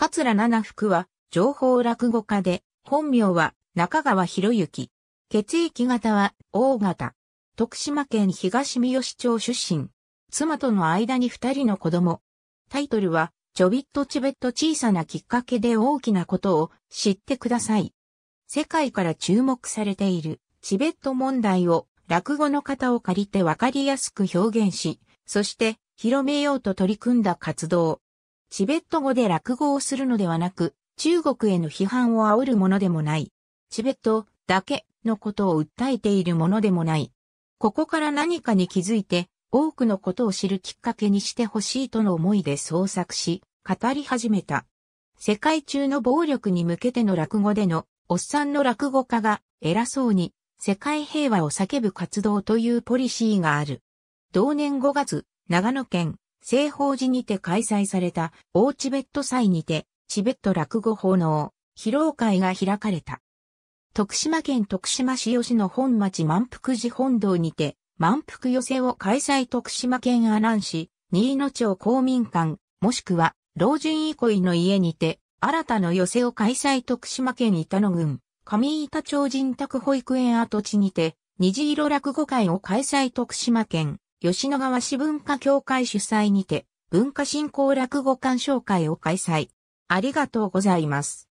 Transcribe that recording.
桂七福は、情報落語家で、本名は中川博之。血液型は O 型。徳島県東三好町出身。妻との間に二人の子供。タイトルは、ちょびっとチベット小さなきっかけで大きなことを知ってください。世界から注目されているチベット問題を落語の型を借りてわかりやすく表現し、そして広めようと取り組んだ活動。チベット語で落語をするのではなく、中国への批判を煽るものでもない。チベットだけのことを訴えているものでもない。ここから何かに気づいて、多くのことを知るきっかけにしてほしいとの思いで創作し、語り始めた。世界中の暴力に向けての落語での、おっさんの落語家が偉そうに世界平和を叫ぶ活動というポリシーがある。同年5月、長野県西方寺にて開催された、大チベット祭にて、チベット落語奉納、披露会が開かれた。徳島県徳島市吉野本町満腹寺本堂にて、満腹寄せを開催徳島県阿南市、新野町公民館、もしくは、老人憩いの家にて、新たな寄せを開催徳島県板野郡、上板町人宅保育園跡地にて、虹色落語会を開催徳島県吉野川市文化協会主催にて、文化振興落語鑑賞会を開催。ありがとうございます。